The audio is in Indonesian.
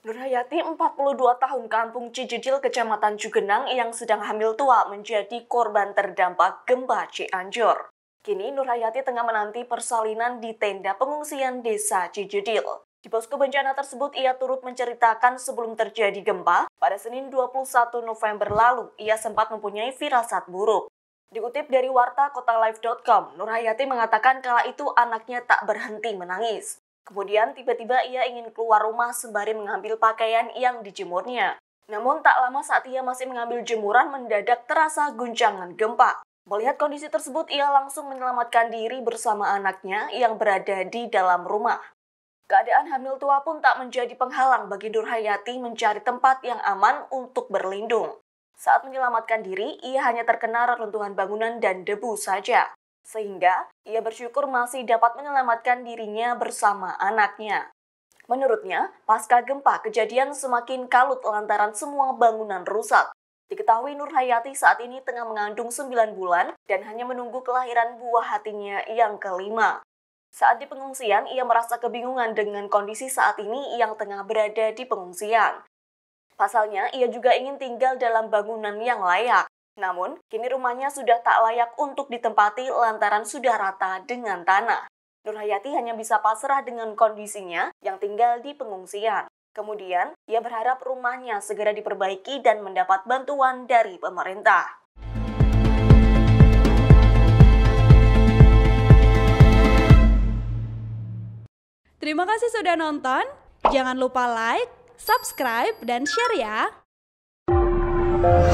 Nurhayati, 42 tahun kampung Cijijil, Kecamatan Cugenang yang sedang hamil tua menjadi korban terdampak gempa Cianjur. Kini Nurhayati tengah menanti persalinan di tenda pengungsian desa Cijedil. Di posko bencana tersebut ia turut menceritakan sebelum terjadi gempa, pada Senin 21 November lalu ia sempat mempunyai firasat buruk. Dikutip dari warta kotalife.com, Nurhayati mengatakan kala itu anaknya tak berhenti menangis. Kemudian tiba-tiba ia ingin keluar rumah sembari mengambil pakaian yang dijemurnya. Namun tak lama saat ia masih mengambil jemuran mendadak terasa guncangan gempa. Melihat kondisi tersebut, ia langsung menyelamatkan diri bersama anaknya yang berada di dalam rumah. Keadaan hamil tua pun tak menjadi penghalang bagi Nurhayati mencari tempat yang aman untuk berlindung. Saat menyelamatkan diri, ia hanya terkena reruntuhan bangunan dan debu saja. Sehingga ia bersyukur masih dapat menyelamatkan dirinya bersama anaknya. Menurutnya, pasca gempa kejadian semakin kalut lantaran semua bangunan rusak. Diketahui Nur Hayati saat ini tengah mengandung 9 bulan dan hanya menunggu kelahiran buah hatinya yang kelima. Saat di pengungsian, ia merasa kebingungan dengan kondisi saat ini yang tengah berada di pengungsian. Pasalnya, ia juga ingin tinggal dalam bangunan yang layak. Namun, kini rumahnya sudah tak layak untuk ditempati lantaran sudah rata dengan tanah. Nurhayati hanya bisa pasrah dengan kondisinya yang tinggal di pengungsian. Kemudian, ia berharap rumahnya segera diperbaiki dan mendapat bantuan dari pemerintah. Terima kasih sudah nonton. Jangan lupa like, subscribe, dan share ya.